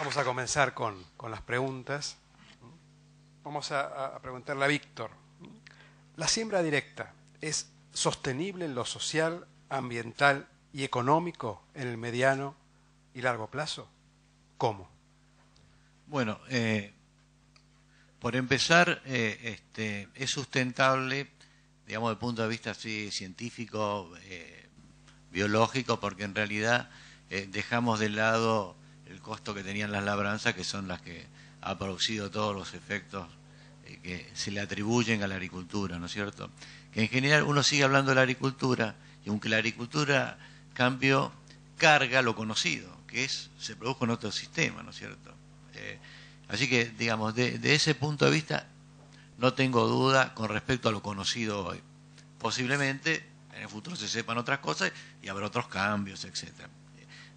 Vamos a comenzar con, las preguntas. Vamos a, preguntarle a Víctor. ¿La siembra directa es sostenible en lo social, ambiental y económico en el mediano y largo plazo? ¿Cómo? Bueno, eh, por empezar, eh, este, es sustentable, digamos, desde el punto de vista científico, eh, biológico, porque en realidad dejamos de lado el costo que tenían las labranzas, que son las que ha producido todos los efectos eh, que se le atribuyen a la agricultura, ¿no es cierto? Que en general uno sigue hablando de la agricultura, y aunque la agricultura, cambio, carga lo conocido, que es, se produjo en otro sistema, ¿no es cierto? Eh, así que, digamos, de, de, ese punto de vista, no tengo duda con respecto a lo conocido hoy. Posiblemente en el futuro se sepan otras cosas y habrá otros cambios, etc.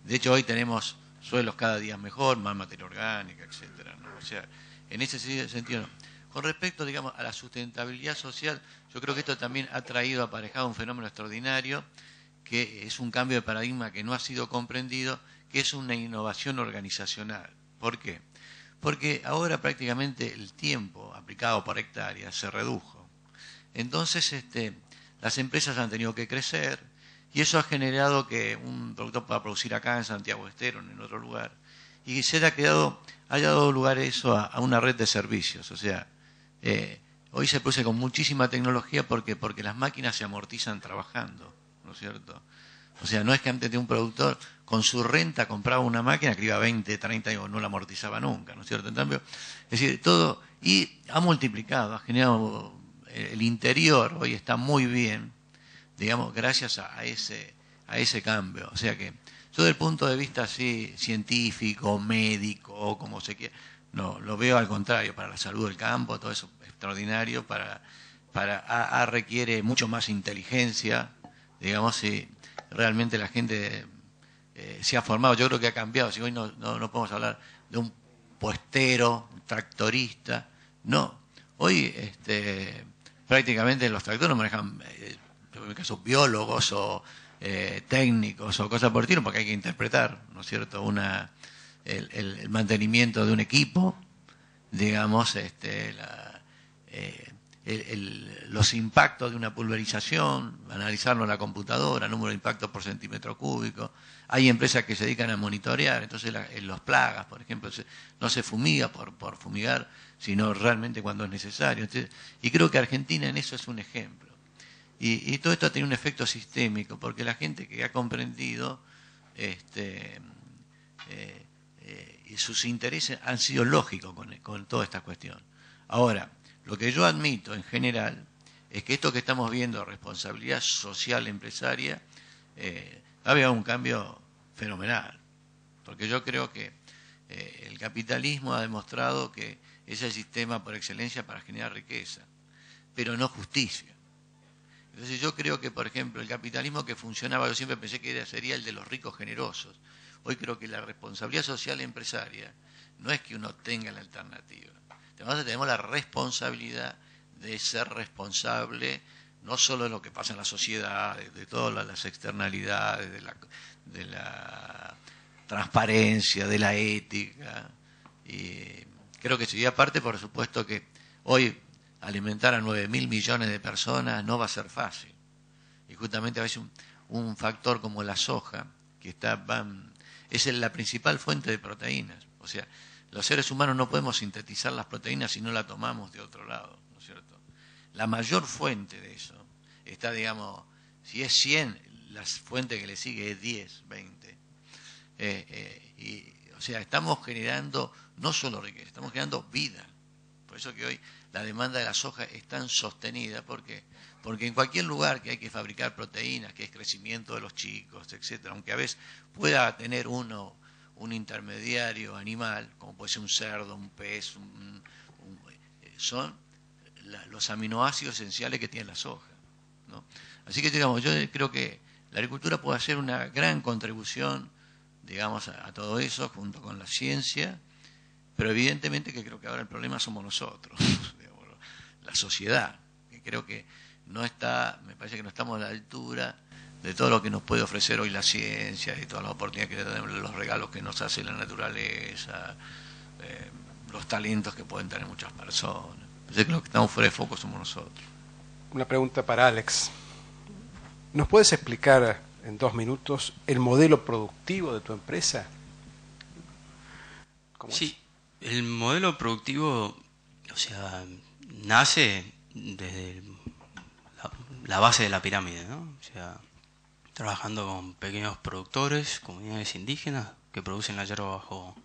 De hecho, hoy tenemos suelos cada día mejor, más materia orgánica, etcétera. O sea, en ese sentido Con respecto, digamos, a la sustentabilidad social, yo creo que esto también ha traído aparejado un fenómeno extraordinario, que es un cambio de paradigma que no ha sido comprendido, que es una innovación organizacional. ¿Por qué? Porque ahora prácticamente el tiempo aplicado por hectárea se redujo. Entonces, este, las empresas han tenido que crecer, y eso ha generado que un productor pueda producir acá, en Santiago Estero, en otro lugar. Y se haya, quedado, haya dado lugar eso a, una red de servicios. O sea, eh, hoy se produce con muchísima tecnología porque, porque las máquinas se amortizan trabajando, ¿no es cierto? O sea, no es que antes de un productor con su renta compraba una máquina que iba 20, 30 y no la amortizaba nunca, ¿no es cierto? En cambio, es decir, todo, y ha multiplicado, ha generado, eh, el interior hoy está muy bien, digamos, gracias a ese, a ese cambio. O sea que yo el punto de vista así científico, médico, como se quiera, no, lo veo al contrario, para la salud del campo, todo eso extraordinario, para, para a, requiere mucho más inteligencia, digamos, si realmente la gente eh, se ha formado, yo creo que ha cambiado, si hoy no, no, podemos hablar de un puestero, tractorista, no, hoy este, prácticamente los tractores manejan eh, en mi caso, biólogos o eh, técnicos o cosas por el porque hay que interpretar, ¿no es cierto?, el, mantenimiento de un equipo, digamos, este, eh, los impactos de una pulverización, analizarlo en la computadora, número de impactos por centímetro cúbico. Hay empresas que se dedican a monitorear, entonces en los plagas, por ejemplo, no se fumiga por, fumigar, sino realmente cuando es necesario. y creo que Argentina en eso es un ejemplo. Y, todo esto tiene un efecto sistémico, porque la gente que ha comprendido este, y eh, eh, sus intereses han sido lógicos con, toda esta cuestión. Ahora, lo que yo admito en general es que esto que estamos viendo, responsabilidad social empresaria, ha eh, habido un cambio fenomenal, porque yo creo que el capitalismo ha demostrado que es el sistema por excelencia para generar riqueza, pero no justicia. Entonces yo creo que, por ejemplo, el capitalismo que funcionaba, yo siempre pensé que sería el de los ricos generosos. Hoy creo que la responsabilidad social empresaria no es que uno tenga la alternativa. Además tenemos la responsabilidad de ser responsable no solo de lo que pasa en la sociedad, de todas las externalidades, de la, de la transparencia, de la ética. Y creo que sería parte, por supuesto, que hoy alimentar a 9 mil millones de personas no va a ser fácil. Y justamente a veces un, factor como la soja, que está, es la principal fuente de proteínas. O sea, los seres humanos no podemos sintetizar las proteínas si no la tomamos de otro lado, ¿no es cierto? La mayor fuente de eso está, digamos, si es 100, la fuente que le sigue es 10, 20. Eh, eh, y, o sea, estamos generando no solo riqueza, estamos generando vida. Por eso que hoy la demanda de la soja es tan sostenida, ¿por Porque en cualquier lugar que hay que fabricar proteínas, que es crecimiento de los chicos, etcétera, aunque a veces pueda tener uno un intermediario animal, como puede ser un cerdo, un pez, eh, son los aminoácidos esenciales que tiene la soja. Así que digamos, yo creo que la agricultura puede hacer una gran contribución digamos, a todo eso junto con la ciencia pero evidentemente que creo que ahora el problema somos nosotros, la sociedad, que creo que no está, me parece que no estamos a la altura de todo lo que nos puede ofrecer hoy la ciencia, y todas las oportunidades que tenemos, los regalos que nos hace la naturaleza, eh, los talentos que pueden tener muchas personas. Yo creo que estamos fuera de foco somos nosotros. Una pregunta para Alex. ¿Nos puedes explicar en dos minutos el modelo productivo de tu empresa? sí el modelo productivo, o sea, nace desde la, base de la pirámide, ¿no? O sea, trabajando con pequeños productores, comunidades indígenas que producen la yerba bajo,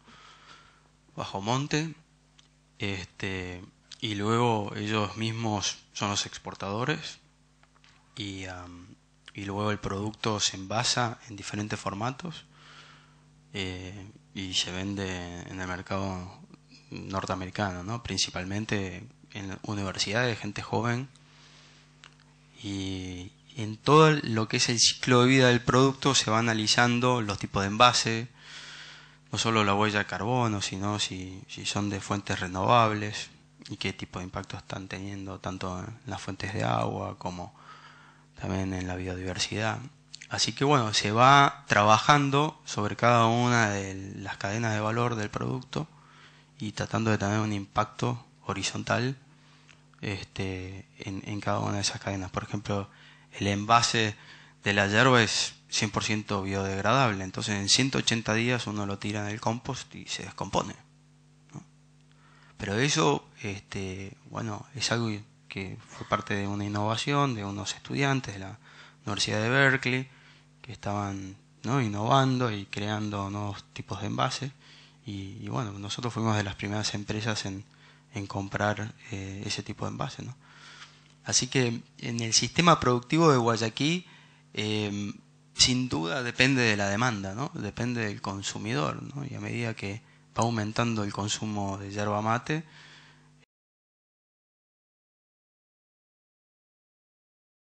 bajo monte, este, y luego ellos mismos son los exportadores y, y luego el producto se envasa en diferentes formatos eh, y se vende en el mercado norteamericano, ¿no? principalmente en universidades, gente joven. Y en todo lo que es el ciclo de vida del producto se va analizando los tipos de envase, no solo la huella de carbono, sino si, si son de fuentes renovables y qué tipo de impacto están teniendo tanto en las fuentes de agua como también en la biodiversidad. Así que bueno, se va trabajando sobre cada una de las cadenas de valor del producto y tratando de tener un impacto horizontal este, en, cada una de esas cadenas. Por ejemplo, el envase de la yerba es 100% biodegradable, entonces en 180 días uno lo tira en el compost y se descompone. Pero eso, este, bueno, es algo que fue parte de una innovación de unos estudiantes de la Universidad de Berkeley que estaban ¿no? innovando y creando nuevos tipos de envases y, bueno, nosotros fuimos de las primeras empresas en, en comprar eh, ese tipo de envase. ¿no? Así que en el sistema productivo de Guayaquil, em, sin duda depende de la demanda, ¿no? depende del consumidor. ¿no? Y a medida que va aumentando el consumo de yerba mate,